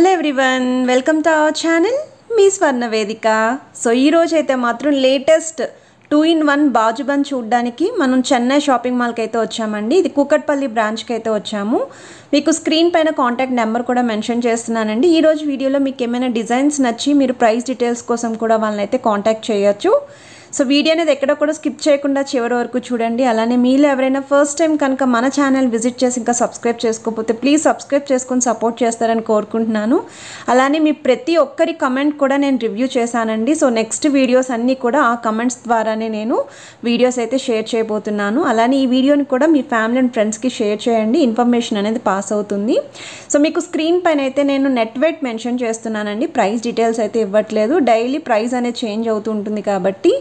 hello everyone welcome to our channel మీ Swarna Vedika so ఈరోజు అయితే మాత్రం లేటెస్ట్ టూ ఇన్ వన్ బాజుబన్ చూడడానికి మనం చెన్నై షాపింగ్ మాల్కి అయితే వచ్చామండి ఇది కూకట్పల్లి బ్రాంచ్కి అయితే వచ్చాము మీకు స్క్రీన్ పైన కాంటాక్ట్ నెంబర్ కూడా మెన్షన్ చేస్తున్నానండి ఈరోజు వీడియోలో మీకు ఏమైనా డిజైన్స్ నచ్చి మీరు ప్రైస్ డీటెయిల్స్ కోసం కూడా వాళ్ళని అయితే కాంటాక్ట్ చేయొచ్చు సో వీడియో అనేది ఎక్కడ కూడా స్కిప్ చేయకుండా చివరి వరకు చూడండి అలానే మీలో ఎవరైనా ఫస్ట్ టైం కనుక మన ఛానల్ విజిట్ చేసి ఇంకా సబ్స్క్రైబ్ చేసుకోకపోతే ప్లీజ్ సబ్స్క్రైబ్ చేసుకొని సపోర్ట్ చేస్తారని కోరుకుంటున్నాను అలానే మీ ప్రతి ఒక్కరి కమెంట్ కూడా నేను రివ్యూ చేశానండి సో నెక్స్ట్ వీడియోస్ అన్నీ కూడా ఆ కమెంట్స్ ద్వారానే నేను వీడియోస్ అయితే షేర్ చేయబోతున్నాను అలానే ఈ వీడియోని కూడా మీ ఫ్యామిలీ అండ్ ఫ్రెండ్స్కి షేర్ చేయండి ఇన్ఫర్మేషన్ అనేది పాస్ అవుతుంది సో మీకు స్క్రీన్ పైన అయితే నేను నెట్ వెయిట్ మెన్షన్ చేస్తున్నానండి ప్రైస్ డీటెయిల్స్ అయితే ఇవ్వట్లేదు డైలీ ప్రైస్ అనేది చేంజ్ అవుతూ ఉంటుంది కాబట్టి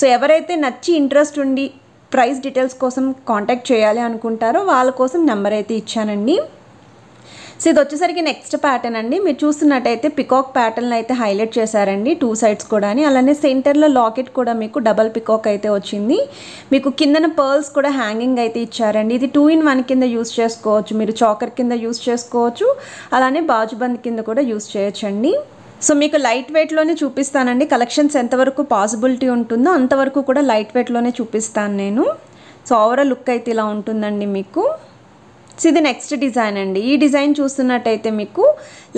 సో ఎవరైతే నచ్చి ఇంట్రెస్ట్ ఉండి ప్రైస్ డీటెయిల్స్ కోసం కాంటాక్ట్ చేయాలి అనుకుంటారో వాళ్ళ కోసం నెంబర్ అయితే ఇచ్చానండి సో ఇది వచ్చేసరికి నెక్స్ట్ ప్యాటర్న్ అండి మీరు చూస్తున్నట్టయితే పికాక్ ప్యాటర్న్ అయితే హైలైట్ చేశారండి టూ సైడ్స్ కూడా అలానే సెంటర్లో లాకెట్ కూడా మీకు డబల్ పికాక్ అయితే వచ్చింది మీకు కిందన పర్ల్స్ కూడా హ్యాంగింగ్ అయితే ఇచ్చారండి ఇది టూ ఇన్ వన్ కింద యూస్ చేసుకోవచ్చు మీరు చాకర్ కింద యూస్ చేసుకోవచ్చు అలానే బాజుబంద్ కింద కూడా యూస్ చేయొచ్చండి సో మీకు లైట్ వెయిట్లోనే చూపిస్తానండి కలెక్షన్స్ ఎంతవరకు పాసిబిలిటీ ఉంటుందో అంతవరకు కూడా లైట్ వెయిట్లోనే చూపిస్తాను నేను సో ఓవరాల్ లుక్ అయితే ఇలా ఉంటుందండి మీకు ఇది నెక్స్ట్ డిజైన్ అండి ఈ డిజైన్ చూస్తున్నట్టయితే మీకు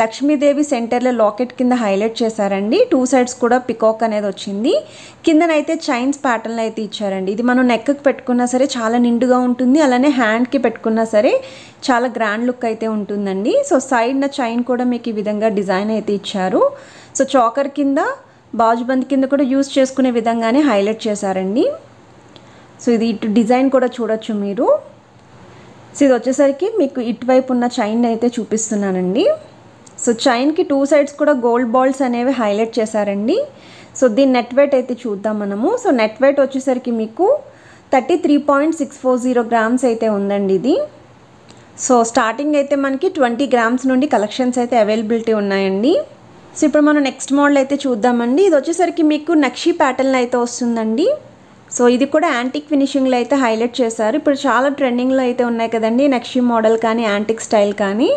లక్ష్మీదేవి సెంటర్లో లాకెట్ కింద హైలైట్ చేశారండి టూ సైడ్స్ కూడా పికాక్ అనేది వచ్చింది కిందనైతే చైన్స్ ప్యాటర్న్ అయితే ఇచ్చారండి ఇది మనం నెక్కి పెట్టుకున్నా సరే చాలా నిండుగా ఉంటుంది అలానే హ్యాండ్కి పెట్టుకున్నా సరే చాలా గ్రాండ్ లుక్ అయితే ఉంటుందండి సో సైడ్న చైన్ కూడా మీకు ఈ విధంగా డిజైన్ అయితే ఇచ్చారు సో చాకర్ కింద బాజుబంద్ కింద కూడా యూస్ చేసుకునే విధంగానే హైలైట్ చేశారండి సో ఇది ఇటు డిజైన్ కూడా చూడొచ్చు మీరు సో ఇది వచ్చేసరికి మీకు ఇటువైపు ఉన్న చైన్ అయితే చూపిస్తున్నానండి సో చైన్కి టూ సైడ్స్ కూడా గోల్డ్ బాల్స్ అనేవి హైలైట్ చేశారండి సో దీని నెట్ వెయిట్ అయితే చూద్దాం మనము సో నెట్ వెయిట్ వచ్చేసరికి మీకు thirty three point six four zero grams అయితే ఉందండి ఇది సో స్టార్టింగ్ అయితే మనకి ట్వంటీ గ్రామ్స్ నుండి కలెక్షన్స్ అయితే అవైలబిలిటీ ఉన్నాయండి సో ఇప్పుడు మనం నెక్స్ట్ మోడల్ అయితే చూద్దామండి ఇది వచ్చేసరికి మీకు నక్షి ప్యాటర్న్ అయితే వస్తుందండి సో ఇది కూడా యాంటిక్ ఫినిషింగ్లో అయితే హైలైట్ చేశారు ఇప్పుడు చాలా ట్రెండింగ్లో అయితే ఉన్నాయి కదండి నక్షి మోడల్ కానీ యాంటిక్ స్టైల్ కానీ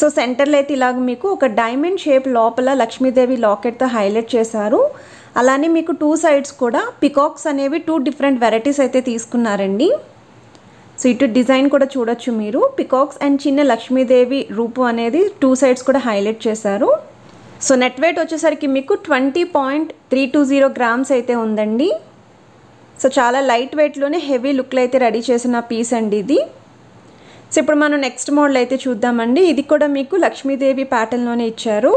సో సెంటర్లో అయితే ఇలాగ మీకు ఒక డైమండ్ షేప్ లోపల లక్ష్మీదేవి లాకెట్తో హైలైట్ చేశారు అలానే మీకు టూ సైడ్స్ కూడా పికాక్స్ అనేవి టూ డిఫరెంట్ వెరైటీస్ అయితే తీసుకున్నారండి సో ఇటు డిజైన్ కూడా చూడొచ్చు మీరు పికాక్స్ అండ్ చిన్న లక్ష్మీదేవి రూపు అనేది టూ సైడ్స్ కూడా హైలైట్ చేశారు సో నెట్ వెయిట్ వచ్చేసరికి మీకు twenty point three two zero grams అయితే ఉందండి సో చాలా లైట్ వెయిట్లోనే హెవీ లుక్లో అయితే రెడీ చేసిన పీస్ అండి ఇది సో ఇప్పుడు మనం నెక్స్ట్ మోడల్ అయితే చూద్దామండి ఇది కూడా మీకు లక్ష్మీదేవి ప్యాటర్న్లోనే ఇచ్చారు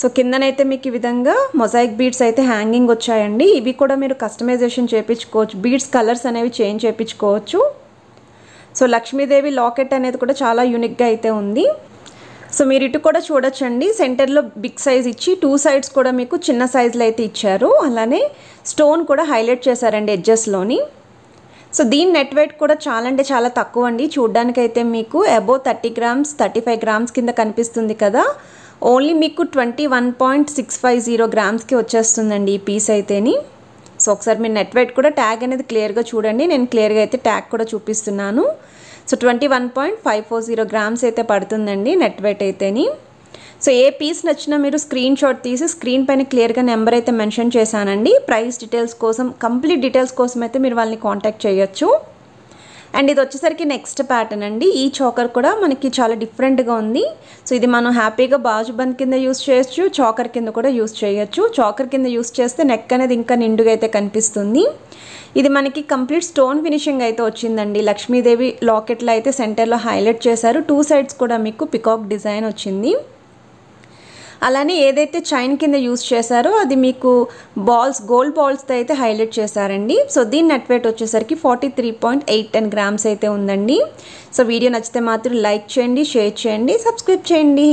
సో కిందనైతే మీకు ఈ విధంగా మొజాయిక్ బీడ్స్ అయితే హ్యాంగింగ్ వచ్చాయండి ఇవి కూడా మీరు కస్టమైజేషన్ చేయించుకోవచ్చు బీడ్స్ కలర్స్ అనేవి చేంజ్ చేయించుకోవచ్చు సో లక్ష్మీదేవి లాకెట్ అనేది కూడా చాలా యూనిక్గా అయితే ఉంది సో మీరు ఇటు కూడా చూడొచ్చండి సెంటర్లో బిగ్ సైజ్ ఇచ్చి టూ సైడ్స్ కూడా మీకు చిన్న సైజులు అయితే ఇచ్చారు అలానే స్టోన్ కూడా హైలైట్ చేశారండి ఎడ్జెస్లోని సో దీని నెట్ వెయిట్ కూడా చాలా అంటే చాలా తక్కువ అండి చూడ్డానికైతే మీకు above thirty grams thirty five grams కింద కనిపిస్తుంది కదా ఓన్లీ మీకు twenty one point six five zero గ్రామ్స్కి వచ్చేస్తుందండి ఈ పీస్ అయితేని సో ఒకసారి మీరు నెట్ వెయిట్ కూడా ట్యాగ్ అనేది క్లియర్గా చూడండి నేను క్లియర్గా అయితే ట్యాగ్ కూడా చూపిస్తున్నాను so twenty one point five four zero grams అయితే పడుతుందండి నెట్ వెయిట్ అయితేని సో ఏ పీస్ నచ్చినా మీరు స్క్రీన్ షాట్ తీసి స్క్రీన్ పైన క్లియర్గా నెంబర్ అయితే మెన్షన్ చేశానండి ప్రైస్ డీటెయిల్స్ కోసం కంప్లీట్ డీటెయిల్స్ కోసం అయితే మీరు వాళ్ళని కాంటాక్ట్ చేయొచ్చు అండ్ ఇది వచ్చేసరికి నెక్స్ట్ ప్యాటర్న్ అండి ఈ చాకర్ కూడా మనకి చాలా డిఫరెంట్గా ఉంది సో ఇది మనం హ్యాపీగా బాజు బంద్ కింద యూస్ చేయొచ్చు చాకర్ కింద కూడా యూస్ చేయొచ్చు చాకర్ కింద యూస్ చేస్తే నెక్ అనేది ఇంకా నిండుగా అయితే కనిపిస్తుంది ఇది మనకి కంప్లీట్ స్టోన్ ఫినిషింగ్ అయితే వచ్చిందండి లక్ష్మీదేవి లాకెట్లో అయితే సెంటర్లో హైలైట్ చేశారు టూ సైడ్స్ కూడా మీకు పికాక్ డిజైన్ వచ్చింది అలానే ఏదైతే చైన్ కింద యూస్ చేశారో అది మీకు బాల్స్ గోల్డ్ బాల్స్తో అయితే హైలైట్ చేశారండి సో దీని నెట్ వెయిట్ వచ్చేసరికి forty three point eight ten grams అయితే ఉందండి సో వీడియో నచ్చితే మాత్రం లైక్ చేయండి షేర్ చేయండి సబ్స్క్రైబ్ చేయండి